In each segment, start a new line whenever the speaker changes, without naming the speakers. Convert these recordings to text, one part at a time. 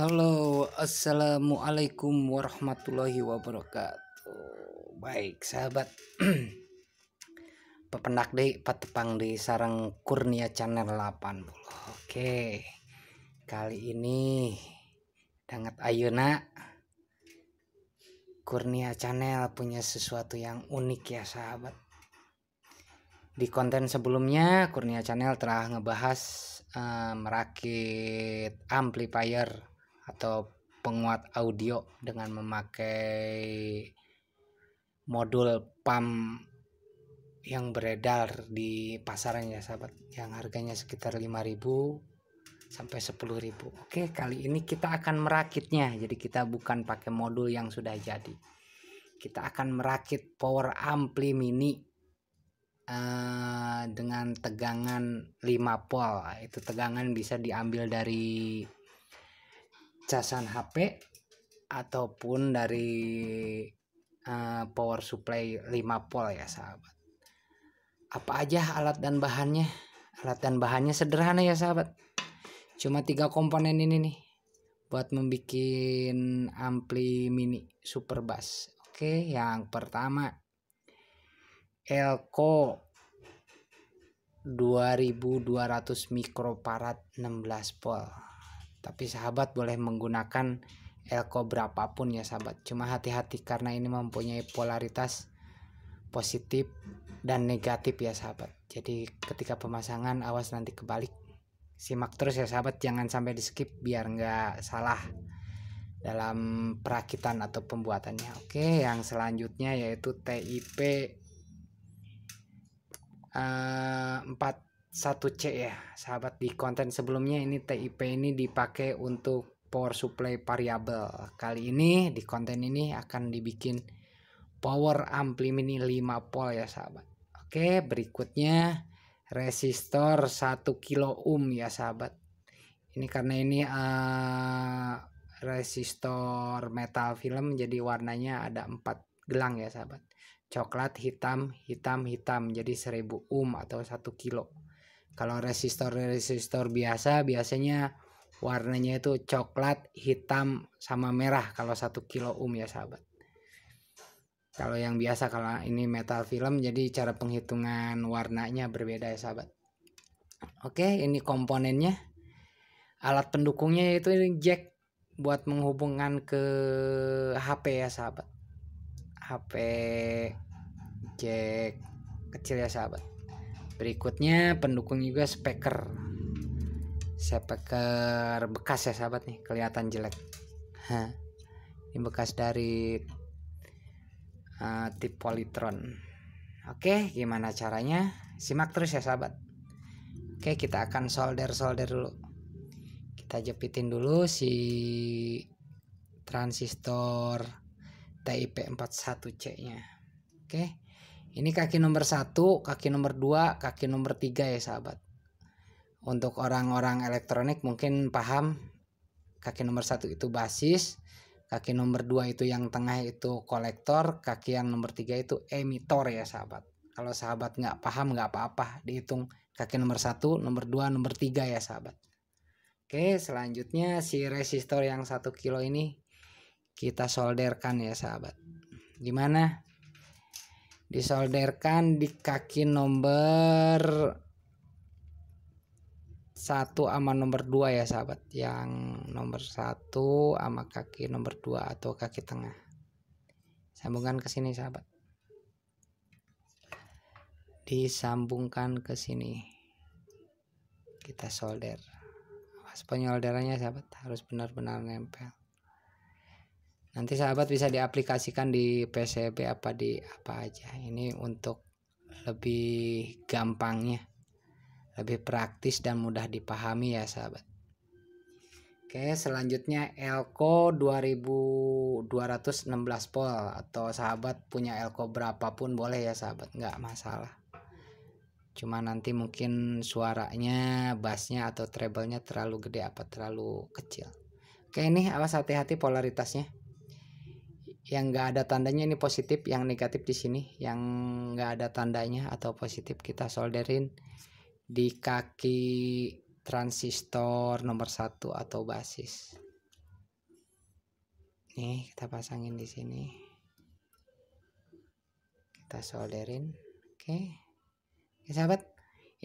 Halo, assalamualaikum warahmatullahi wabarakatuh. Baik, sahabat. Pepenak di Patepang di Sarang Kurnia Channel 80. Oke. Kali ini Dangat Ayuna Kurnia Channel punya sesuatu yang unik ya, sahabat. Di konten sebelumnya Kurnia Channel telah ngebahas uh, merakit amplifier atau penguat audio dengan memakai modul PAM yang beredar di pasaran ya sahabat yang harganya sekitar 5000 sampai 10.000. Oke, kali ini kita akan merakitnya. Jadi kita bukan pakai modul yang sudah jadi. Kita akan merakit power ampli mini uh, eh, dengan tegangan 5 volt. Itu tegangan bisa diambil dari casan HP ataupun dari uh, power supply 5 volt ya sahabat. Apa aja alat dan bahannya? Alat dan bahannya sederhana ya sahabat. Cuma tiga komponen ini nih buat membuat ampli mini super bass. Oke, yang pertama Elko 2200 mikrofarad 16 volt tapi sahabat boleh menggunakan elko berapapun ya sahabat. Cuma hati-hati karena ini mempunyai polaritas positif dan negatif ya sahabat. Jadi ketika pemasangan awas nanti kebalik. Simak terus ya sahabat, jangan sampai di skip biar nggak salah dalam perakitan atau pembuatannya. Oke, yang selanjutnya yaitu TIP uh, eh, 4 satu c ya sahabat di konten sebelumnya ini TIP ini dipakai untuk power supply variable kali ini di konten ini akan dibikin power ampli mini 5 volt ya sahabat oke berikutnya resistor 1 kilo ohm ya sahabat ini karena ini uh, resistor metal film jadi warnanya ada empat gelang ya sahabat coklat hitam hitam hitam jadi 1000 ohm atau 1 kilo kalau resistor-resistor biasa biasanya warnanya itu coklat, hitam, sama merah kalau satu kilo ohm um ya sahabat. Kalau yang biasa kalau ini metal film jadi cara penghitungan warnanya berbeda ya sahabat. Oke, ini komponennya. Alat pendukungnya yaitu jack buat menghubungkan ke HP ya sahabat. HP jack kecil ya sahabat. Berikutnya pendukung juga speaker. Speaker bekas ya sahabat nih, kelihatan jelek. Hah. Ini bekas dari uh, tip Polytron. Oke, gimana caranya? Simak terus ya sahabat. Oke, kita akan solder-solder dulu. Kita jepitin dulu si transistor TIP41C-nya. Oke. Ini kaki nomor satu, kaki nomor dua, kaki nomor tiga ya sahabat. Untuk orang-orang elektronik mungkin paham kaki nomor satu itu basis, kaki nomor dua itu yang tengah itu kolektor, kaki yang nomor tiga itu emitor ya sahabat. Kalau sahabat nggak paham nggak apa-apa, dihitung kaki nomor satu, nomor dua, nomor tiga ya sahabat. Oke selanjutnya si resistor yang satu kilo ini kita solderkan ya sahabat. Gimana? disolderkan di kaki nomor satu sama nomor 2 ya sahabat yang nomor satu sama kaki nomor 2 atau kaki tengah sambungkan ke sini sahabat disambungkan ke sini kita solder pas penyolderannya sahabat harus benar-benar nempel Nanti sahabat bisa diaplikasikan di PCB e apa di apa aja. Ini untuk lebih gampangnya, lebih praktis dan mudah dipahami ya sahabat. Oke, selanjutnya elko 2216 volt atau sahabat punya elko berapapun boleh ya sahabat, nggak masalah. Cuma nanti mungkin suaranya, bassnya atau treble-nya terlalu gede apa terlalu kecil. Oke ini awas hati-hati polaritasnya yang nggak ada tandanya ini positif yang negatif di sini yang nggak ada tandanya atau positif kita solderin di kaki transistor nomor satu atau basis nih kita pasangin di sini kita solderin oke Ya sahabat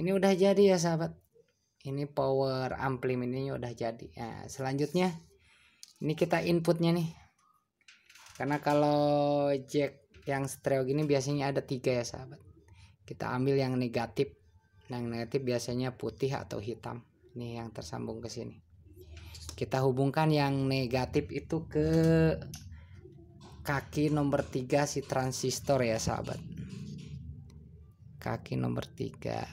ini udah jadi ya sahabat ini power amplim ini udah jadi nah, selanjutnya ini kita inputnya nih karena kalau jack yang stereo gini biasanya ada tiga ya sahabat kita ambil yang negatif nah, yang negatif biasanya putih atau hitam nih yang tersambung ke sini kita hubungkan yang negatif itu ke kaki nomor tiga si transistor ya sahabat kaki nomor tiga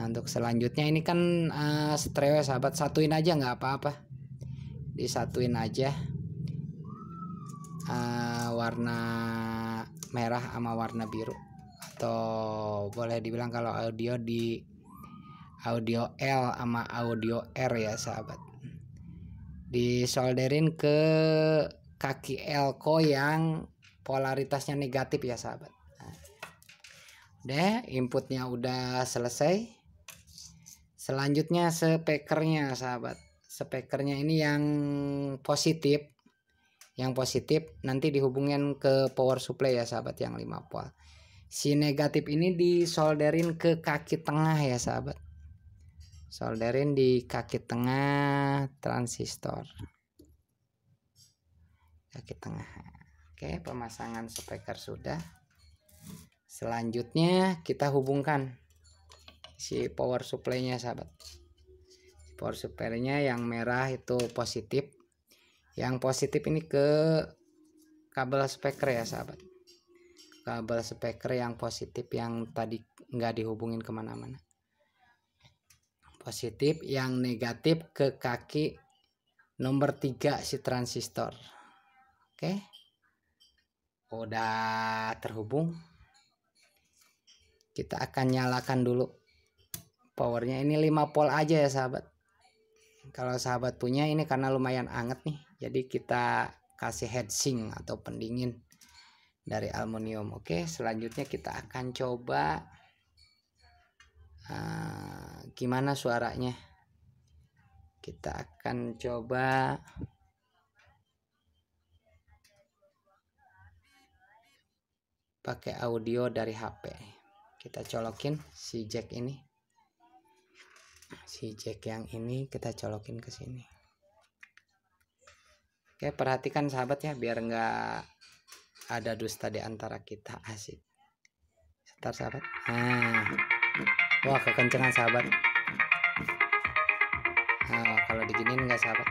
Nah, untuk selanjutnya ini kan uh, eh, stereo sahabat satuin aja nggak apa-apa. Disatuin aja. Uh, warna merah sama warna biru atau boleh dibilang kalau audio di audio L sama audio R ya sahabat. Disolderin ke kaki elko yang polaritasnya negatif ya sahabat. deh nah, inputnya udah selesai Selanjutnya spekernya sahabat. Spekernya ini yang positif. Yang positif nanti dihubungin ke power supply ya sahabat yang 5 volt. Si negatif ini disolderin ke kaki tengah ya sahabat. Solderin di kaki tengah transistor. Kaki tengah. Oke, pemasangan speaker sudah. Selanjutnya kita hubungkan si power supply-nya sahabat power supply-nya yang merah itu positif yang positif ini ke kabel speaker ya sahabat kabel speaker yang positif yang tadi nggak dihubungin kemana-mana positif yang negatif ke kaki nomor 3 si transistor oke okay. udah terhubung kita akan nyalakan dulu powernya ini 5 volt aja ya sahabat kalau sahabat punya ini karena lumayan anget nih jadi kita kasih heatsink atau pendingin dari aluminium oke selanjutnya kita akan coba uh, gimana suaranya kita akan coba pakai audio dari HP kita colokin si jack ini si jack yang ini kita colokin ke sini oke perhatikan sahabat ya biar nggak ada dusta di antara kita asik Setar sahabat nah. wah kekencengan sahabat nah, kalau diginin nggak sahabat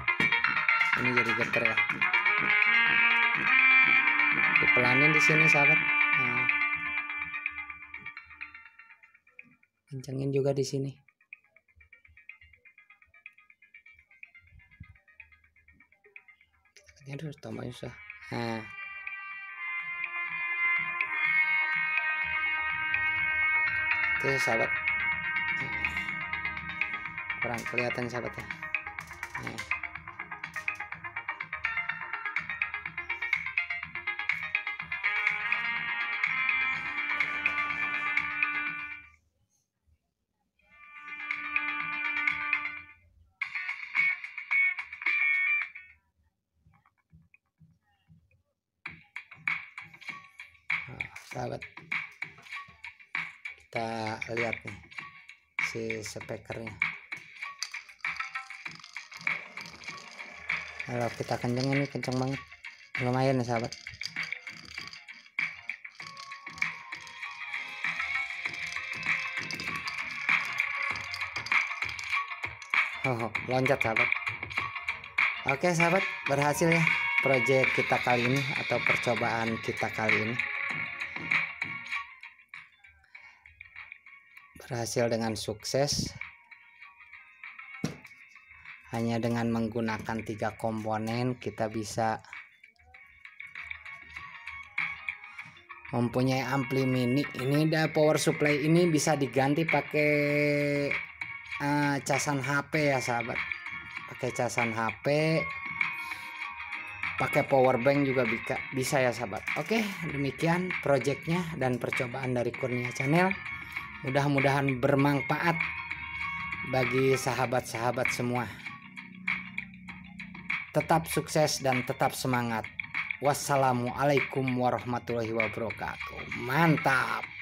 ini jadi geter ya dipelanin di sini sahabat nah. kencengin juga di sini aduh tambahnya susah nah itu sahabat kurang kelihatan sahabat ya nah. sahabat kita lihat nih si speakernya kalau kita kencengin ini kenceng banget lumayan nih sahabat oh, loncat sahabat oke sahabat berhasil ya proyek kita kali ini atau percobaan kita kali ini berhasil dengan sukses hanya dengan menggunakan tiga komponen kita bisa mempunyai ampli mini ini ada power supply ini bisa diganti pakai uh, casan HP ya sahabat pakai casan HP pakai power bank juga bisa ya sahabat oke demikian projectnya dan percobaan dari Kurnia Channel Mudah-mudahan bermanfaat bagi sahabat-sahabat semua. Tetap sukses dan tetap semangat. Wassalamualaikum warahmatullahi wabarakatuh. Mantap.